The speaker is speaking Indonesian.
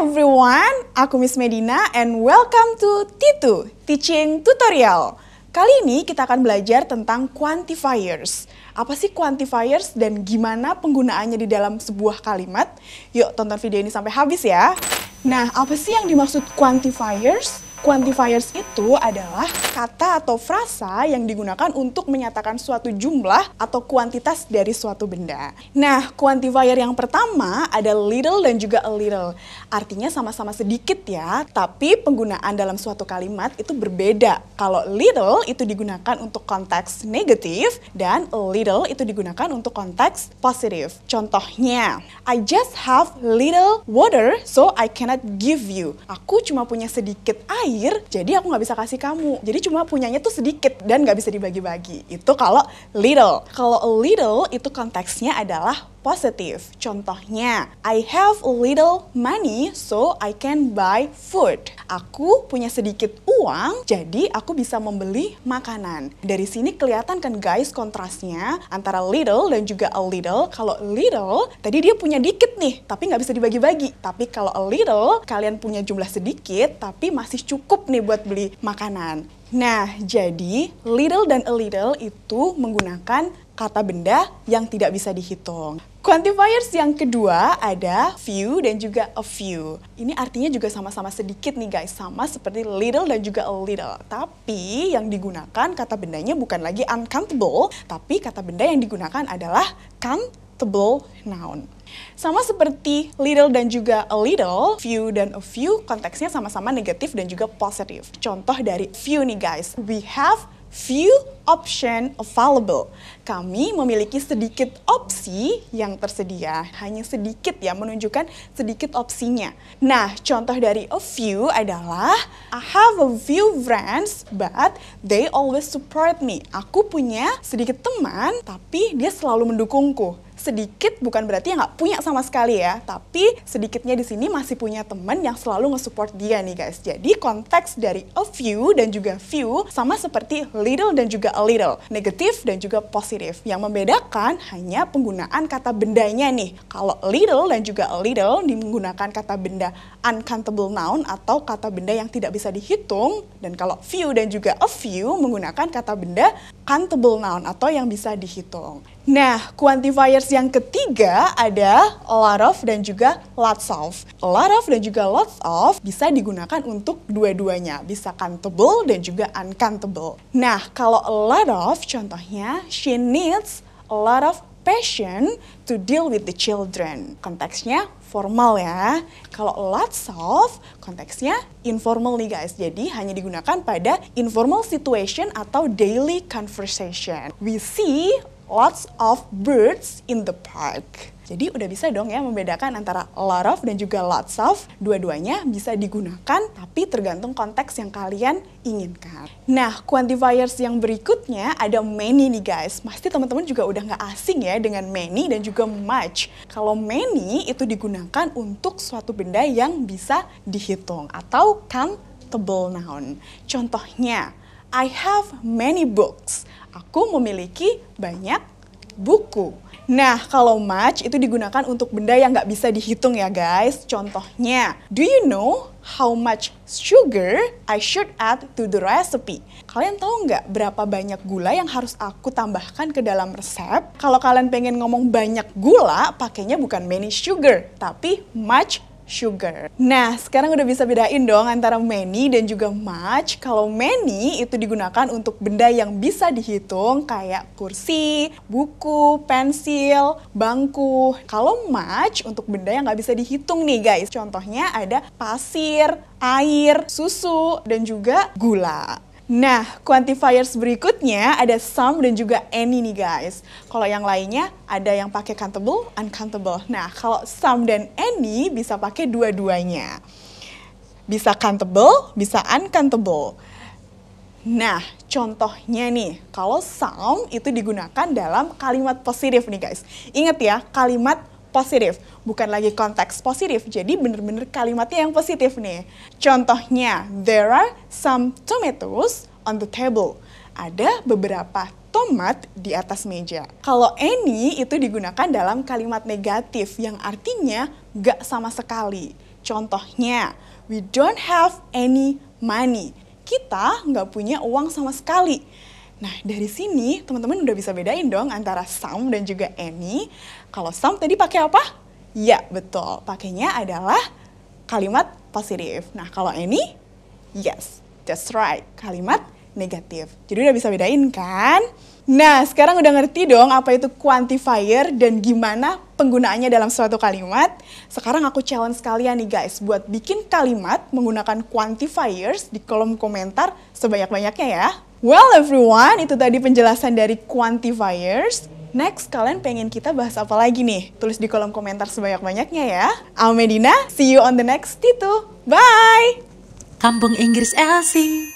everyone, aku Miss Medina and welcome to Titu Teaching Tutorial. Kali ini kita akan belajar tentang quantifiers. Apa sih quantifiers dan gimana penggunaannya di dalam sebuah kalimat? Yuk tonton video ini sampai habis ya. Nah, apa sih yang dimaksud quantifiers? Quantifiers itu adalah kata atau frasa yang digunakan untuk menyatakan suatu jumlah atau kuantitas dari suatu benda. Nah, quantifier yang pertama ada little dan juga a little. Artinya sama-sama sedikit ya, tapi penggunaan dalam suatu kalimat itu berbeda. Kalau little itu digunakan untuk konteks negatif dan a little itu digunakan untuk konteks positif. Contohnya, I just have little water so I cannot give you. Aku cuma punya sedikit air cair jadi aku nggak bisa kasih kamu jadi cuma punyanya tuh sedikit dan nggak bisa dibagi-bagi itu kalau little kalau little itu konteksnya adalah positif contohnya I have a little money so I can buy food aku punya sedikit uang jadi aku bisa membeli makanan dari sini kelihatan kan guys kontrasnya antara little dan juga a little kalau little tadi dia punya dikit nih tapi nggak bisa dibagi-bagi tapi kalau a little kalian punya jumlah sedikit tapi masih cukup cukup nih buat beli makanan. Nah, jadi little dan a little itu menggunakan kata benda yang tidak bisa dihitung. Quantifiers yang kedua ada few dan juga a few. Ini artinya juga sama-sama sedikit nih guys, sama seperti little dan juga a little. Tapi yang digunakan kata bendanya bukan lagi uncountable, tapi kata benda yang digunakan adalah count tebel noun. Sama seperti little dan juga a little, few dan a few, konteksnya sama-sama negatif dan juga positif. Contoh dari few nih guys, we have few option available. Kami memiliki sedikit opsi yang tersedia, hanya sedikit ya menunjukkan sedikit opsinya. Nah, contoh dari a few adalah I have a few friends but they always support me. Aku punya sedikit teman tapi dia selalu mendukungku sedikit bukan berarti nggak punya sama sekali ya, tapi sedikitnya di sini masih punya temen yang selalu nge-support dia nih guys. Jadi konteks dari a few dan juga few sama seperti little dan juga a little, negatif dan juga positif. Yang membedakan hanya penggunaan kata bendanya nih. Kalau little dan juga a little menggunakan kata benda uncountable noun atau kata benda yang tidak bisa dihitung dan kalau few dan juga a few menggunakan kata benda countable noun atau yang bisa dihitung. Nah, quantifiers yang ketiga ada a lot of dan juga lots of. A lot of dan juga lots of bisa digunakan untuk dua-duanya, bisa countable dan juga uncountable. Nah, kalau a lot of contohnya she needs a lot of passion to deal with the children. Konteksnya formal ya. Kalau lots of konteksnya informal nih guys. Jadi hanya digunakan pada informal situation atau daily conversation. We see lots of birds in the park. Jadi udah bisa dong ya membedakan antara lot of dan juga lots of. Dua-duanya bisa digunakan tapi tergantung konteks yang kalian inginkan. Nah, quantifiers yang berikutnya ada many nih guys. Pasti teman-teman juga udah nggak asing ya dengan many dan juga much. Kalau many itu digunakan untuk suatu benda yang bisa dihitung atau countable noun. Contohnya, I have many books aku memiliki banyak buku. Nah, kalau much itu digunakan untuk benda yang nggak bisa dihitung ya guys. Contohnya, do you know how much sugar I should add to the recipe? Kalian tahu nggak berapa banyak gula yang harus aku tambahkan ke dalam resep? Kalau kalian pengen ngomong banyak gula, pakainya bukan many sugar, tapi much sugar. Nah, sekarang udah bisa bedain dong antara many dan juga much. Kalau many itu digunakan untuk benda yang bisa dihitung kayak kursi, buku, pensil, bangku. Kalau much untuk benda yang nggak bisa dihitung nih guys. Contohnya ada pasir, air, susu, dan juga gula. Nah, quantifiers berikutnya ada sum dan juga any nih guys. Kalau yang lainnya ada yang pakai countable, uncountable. Nah, kalau sum dan any bisa pakai dua-duanya. Bisa countable, bisa uncountable. Nah, contohnya nih, kalau sum itu digunakan dalam kalimat positif nih guys. Ingat ya, kalimat positif, bukan lagi konteks positif. Jadi benar-benar kalimatnya yang positif nih. Contohnya, there are some tomatoes on the table. Ada beberapa tomat di atas meja. Kalau any itu digunakan dalam kalimat negatif yang artinya gak sama sekali. Contohnya, we don't have any money. Kita nggak punya uang sama sekali Nah, dari sini teman-teman udah bisa bedain dong antara some dan juga any. Kalau some tadi pakai apa? Ya, betul. Pakainya adalah kalimat positif. Nah, kalau any? yes, that's right. Kalimat negatif. Jadi udah bisa bedain kan? Nah, sekarang udah ngerti dong apa itu quantifier dan gimana penggunaannya dalam suatu kalimat. Sekarang aku challenge kalian nih guys buat bikin kalimat menggunakan quantifiers di kolom komentar sebanyak-banyaknya ya. Well everyone, itu tadi penjelasan dari quantifiers. Next, kalian pengen kita bahas apa lagi nih? Tulis di kolom komentar sebanyak-banyaknya ya. Amedina, see you on the next Titu. Bye! Kampung Inggris Elsie.